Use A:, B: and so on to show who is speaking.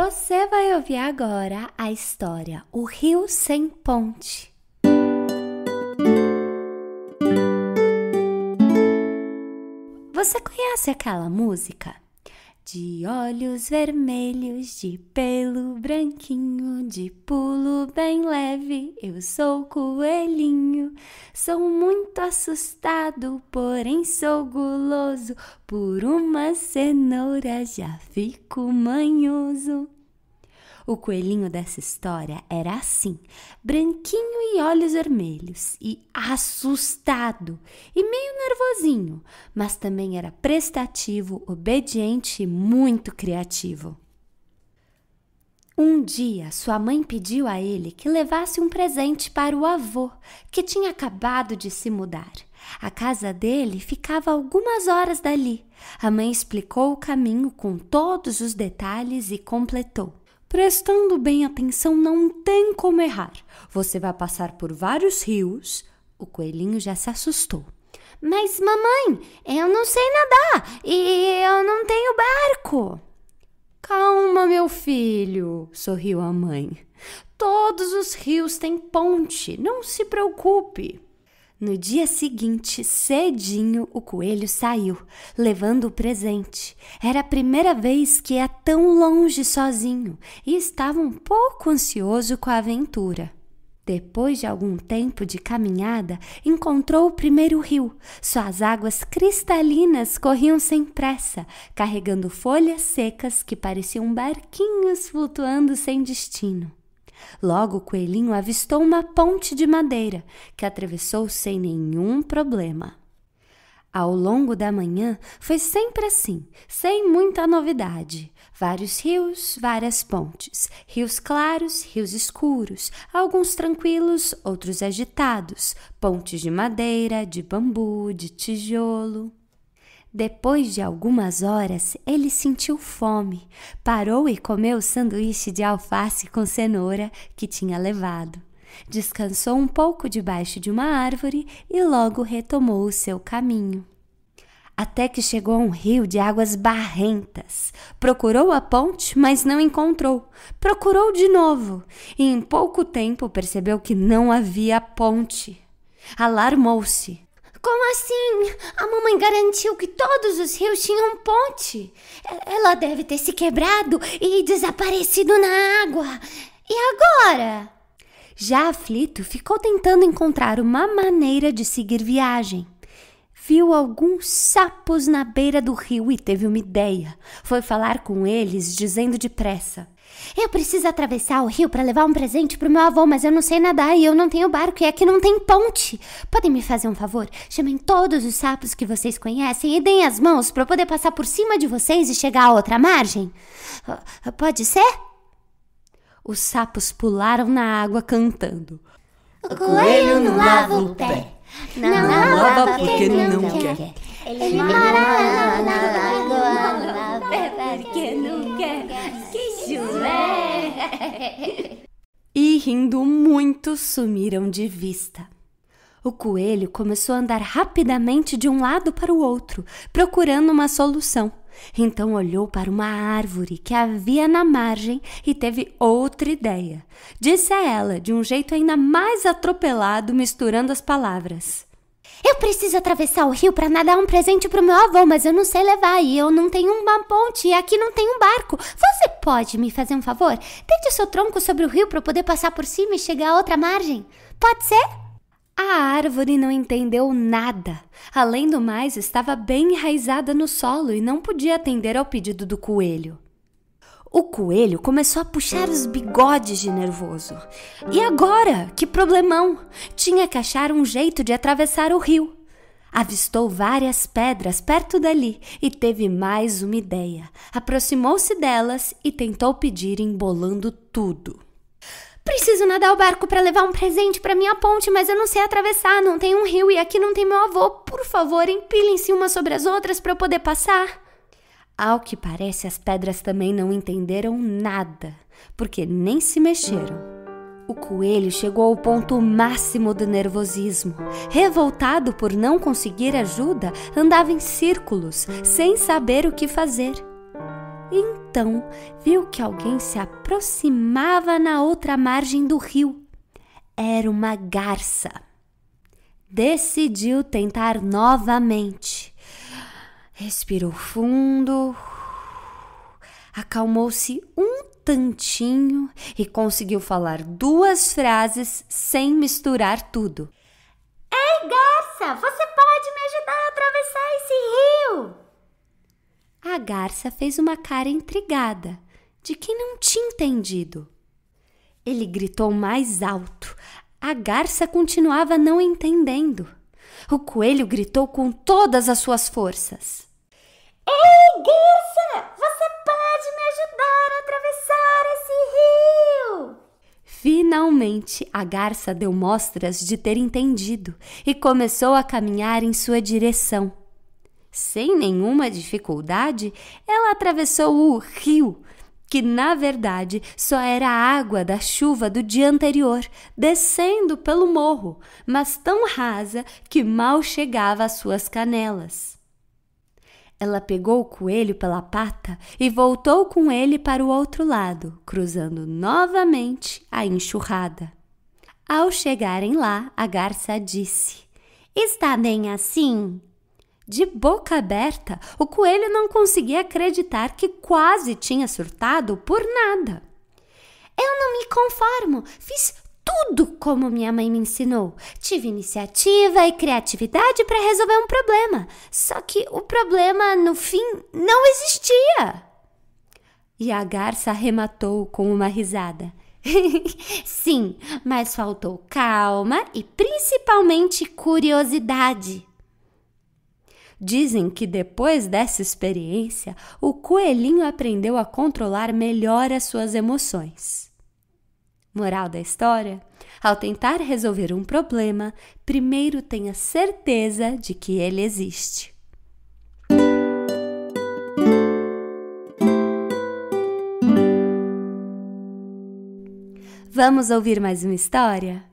A: Você vai ouvir agora a história O Rio Sem Ponte. Você conhece aquela música? De olhos vermelhos, de pelo branquinho, de pulo bem leve, eu sou coelhinho. Sou muito assustado, porém sou guloso. Por uma cenoura já fico manhoso. O coelhinho dessa história era assim, branquinho e olhos vermelhos, e assustado e meio nervosinho, mas também era prestativo, obediente e muito criativo. Um dia, sua mãe pediu a ele que levasse um presente para o avô, que tinha acabado de se mudar. A casa dele ficava algumas horas dali. A mãe explicou o caminho com todos os detalhes e completou: Prestando bem atenção, não tem como errar. Você vai passar por vários rios. O coelhinho já se assustou. Mas, mamãe, eu não sei nadar e eu não tenho barco. Calma, meu filho, sorriu a mãe. Todos os rios têm ponte, não se preocupe. No dia seguinte, cedinho, o coelho saiu, levando o presente. Era a primeira vez que ia tão longe sozinho e estava um pouco ansioso com a aventura. Depois de algum tempo de caminhada, encontrou o primeiro rio. Suas águas cristalinas corriam sem pressa, carregando folhas secas que pareciam barquinhos flutuando sem destino. Logo o coelhinho avistou uma ponte de madeira que atravessou sem nenhum problema. Ao longo da manhã foi sempre assim, sem muita novidade. Vários rios, várias pontes, rios claros, rios escuros, alguns tranquilos, outros agitados, pontes de madeira, de bambu, de tijolo. Depois de algumas horas, ele sentiu fome, parou e comeu o sanduíche de alface com cenoura que tinha levado. Descansou um pouco debaixo de uma árvore e logo retomou o seu caminho. Até que chegou a um rio de águas barrentas. Procurou a ponte, mas não encontrou. Procurou de novo e em pouco tempo percebeu que não havia ponte. Alarmou-se. Como assim? A mamãe garantiu que todos os rios tinham um ponte. Ela deve ter se quebrado e desaparecido na água. E agora? Já aflito, ficou tentando encontrar uma maneira de seguir viagem. Viu alguns sapos na beira do rio e teve uma ideia. Foi falar com eles, dizendo depressa: eu preciso atravessar o rio para levar um presente pro meu avô, mas eu não sei nadar e eu não tenho barco e aqui não tem ponte. Podem me fazer um favor? Chamem todos os sapos que vocês conhecem e deem as mãos para eu poder passar por cima de vocês e chegar à outra margem? Ah, pode ser? Os sapos pularam na água cantando.
B: O coelho não lava o pé.
A: Não, não lava, lava porque não, não quer. quer. Ele mora na água, lava porque não quer. Né? e rindo muito, sumiram de vista. O coelho começou a andar rapidamente de um lado para o outro, procurando uma solução. Então olhou para uma árvore que havia na margem e teve outra ideia. Disse a ela, de um jeito ainda mais atropelado, misturando as palavras: eu preciso atravessar o rio para nadar um presente pro meu avô, mas eu não sei levar e eu não tenho uma ponte e aqui não tem um barco. Você pode me fazer um favor? Tente o seu tronco sobre o rio para eu poder passar por cima e chegar à outra margem. Pode ser? A árvore não entendeu nada. Além do mais, estava bem enraizada no solo e não podia atender ao pedido do coelho. O coelho começou a puxar os bigodes de nervoso. E agora? Que problemão! Tinha que achar um jeito de atravessar o rio. Avistou várias pedras perto dali e teve mais uma ideia. Aproximou-se delas e tentou pedir embolando tudo. Preciso nadar o barco para levar um presente para minha ponte, mas eu não sei atravessar, não tem um rio e aqui não tem meu avô. Por favor, empilhem-se umas sobre as outras para eu poder passar. Ao que parece, as pedras também não entenderam nada, porque nem se mexeram. O coelho chegou ao ponto máximo do nervosismo. Revoltado por não conseguir ajuda, andava em círculos, sem saber o que fazer. Então viu que alguém se aproximava na outra margem do rio. Era uma garça. Decidiu tentar novamente respirou fundo, acalmou-se um tantinho e conseguiu falar duas frases sem misturar tudo. Ei, garça, você pode me ajudar a atravessar esse rio? A garça fez uma cara intrigada, de quem não tinha entendido. Ele gritou mais alto. A garça continuava não entendendo. O coelho gritou com todas as suas forças. Finalmente, a garça deu mostras de ter entendido e começou a caminhar em sua direção. Sem nenhuma dificuldade, ela atravessou o rio, que na verdade só era a água da chuva do dia anterior, descendo pelo morro, mas tão rasa que mal chegava às suas canelas. Ela pegou o coelho pela pata e voltou com ele para o outro lado, cruzando novamente a enxurrada. Ao chegarem lá, a garça disse: Está bem assim? De boca aberta, o coelho não conseguia acreditar que quase tinha surtado por nada. Eu não me conformo, fiz tudo como minha mãe me ensinou. Tive iniciativa e criatividade para resolver um problema que o problema, no fim, não existia. E a garça arrematou com uma risada. Sim, mas faltou calma e principalmente curiosidade. Dizem que depois dessa experiência, o coelhinho aprendeu a controlar melhor as suas emoções. Moral da história: ao tentar resolver um problema, primeiro tenha certeza de que ele existe. Vamos ouvir mais uma história?